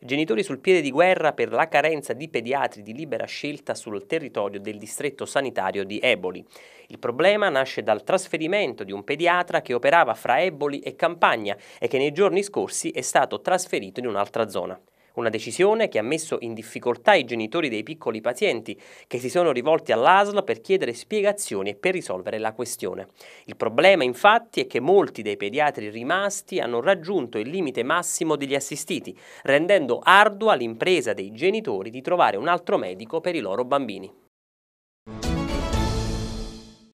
Genitori sul piede di guerra per la carenza di pediatri di libera scelta sul territorio del distretto sanitario di Eboli. Il problema nasce dal trasferimento di un pediatra che operava fra Eboli e Campagna e che nei giorni scorsi è stato trasferito in un'altra zona. Una decisione che ha messo in difficoltà i genitori dei piccoli pazienti che si sono rivolti all'ASL per chiedere spiegazioni e per risolvere la questione. Il problema infatti è che molti dei pediatri rimasti hanno raggiunto il limite massimo degli assistiti, rendendo ardua l'impresa dei genitori di trovare un altro medico per i loro bambini.